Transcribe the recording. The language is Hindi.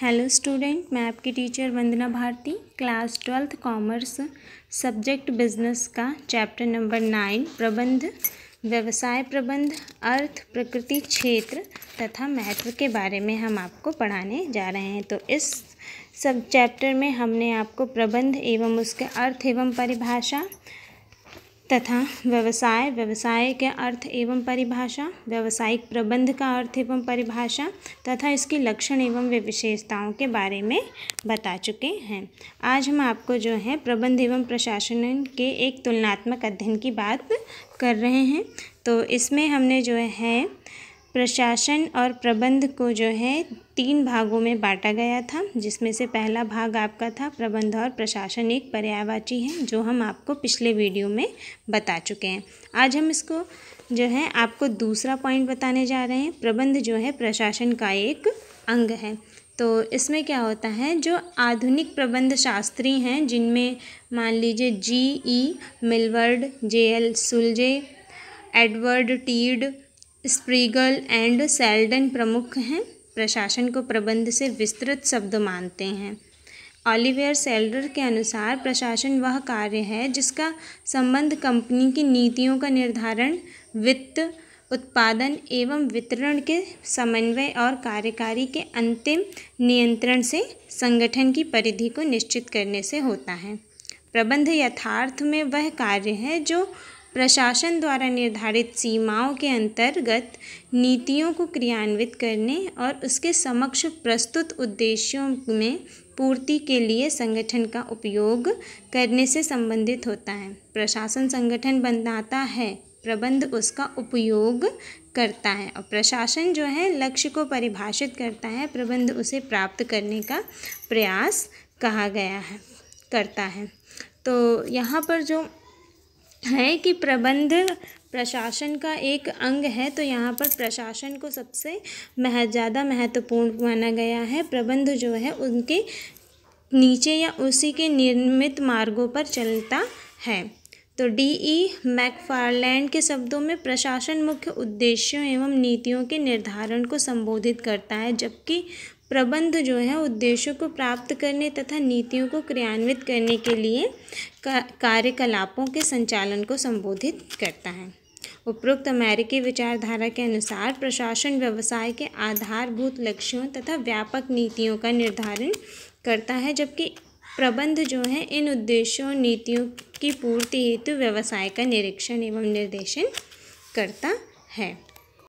हेलो स्टूडेंट मैं आपकी teacher Vandana Bharati class twelfth commerce subject business का चैप्टर नंबर नाइन प्रबंध व्यवसाय प्रबंध अर्थ प्रकृति क्षेत्र तथा महत्व के बारे में हम आपको पढ़ाने जा रहे हैं तो इस सब चैप्टर में हमने आपको प्रबंध एवं उसके अर्थ एवं परिभाषा तथा व्यवसाय व्यवसाय के अर्थ एवं परिभाषा व्यवसायिक प्रबंध का अर्थ एवं परिभाषा तथा इसके लक्षण एवं विशेषताओं के बारे में बता चुके हैं आज हम आपको जो है प्रबंध एवं प्रशासन के एक तुलनात्मक अध्ययन की बात कर रहे हैं तो इसमें हमने जो है प्रशासन और प्रबंध को जो है तीन भागों में बांटा गया था जिसमें से पहला भाग आपका था प्रबंध और प्रशासन एक पर्यायवाची है जो हम आपको पिछले वीडियो में बता चुके हैं आज हम इसको जो है आपको दूसरा पॉइंट बताने जा रहे हैं प्रबंध जो है प्रशासन का एक अंग है तो इसमें क्या होता है जो आधुनिक प्रबंध शास्त्री हैं जिनमें मान लीजिए G E Milward J L Schulze Edward Tead Spriegel and Sheldon प्रमुख हैं प्रशासन को प्रबंध से विस्तृत शब्द मानते हैं ऑलिवियर सेल्डर के अनुसार प्रशासन वह कार्य है जिसका संबंध कंपनी की नीतियों का निर्धारण वित्त उत्पादन एवं वितरण के समन्वय और कार्यकारी के अंतिम नियंत्रण से संगठन की परिधि को निश्चित करने से होता है प्रबंध यथार्थ में वह कार्य है जो प्रशासन द्वारा निर्धारित सीमाओं के अंतर्गत नीतियों को क्रियान्वित करने और उसके समक्ष प्रस्तुत उद्देश्यों में पूर्ति के लिए संगठन का उपयोग करने से संबंधित होता है प्रशासन संगठन बनाता है प्रबंध उसका उपयोग करता है और प्रशासन जो है लक्ष्य को परिभाषित करता है प्रबंध उसे प्राप्त करने का प्रयास कहा गया है करता है तो यहाँ पर जो है कि प्रबंध प्रशासन का एक अंग है तो यहाँ पर प्रशासन को सबसे मह ज़्यादा महत्वपूर्ण माना गया है प्रबंध जो है उनके नीचे या उसी के निर्मित मार्गों पर चलता है तो डी ई मैकफारलैंड के शब्दों में प्रशासन मुख्य उद्देश्यों एवं नीतियों के निर्धारण को संबोधित करता है जबकि प्रबंध जो है उद्देश्यों को प्राप्त करने तथा नीतियों को क्रियान्वित करने के लिए का, कार्यकलापों के संचालन को संबोधित करता है उपरोक्त अमेरिकी विचारधारा के अनुसार प्रशासन व्यवसाय के आधारभूत लक्ष्यों तथा व्यापक नीतियों का निर्धारण करता है जबकि प्रबंध जो है इन उद्देश्यों नीतियों की पूर्ति हेतु व्यवसाय का निरीक्षण एवं निर्देशन करता है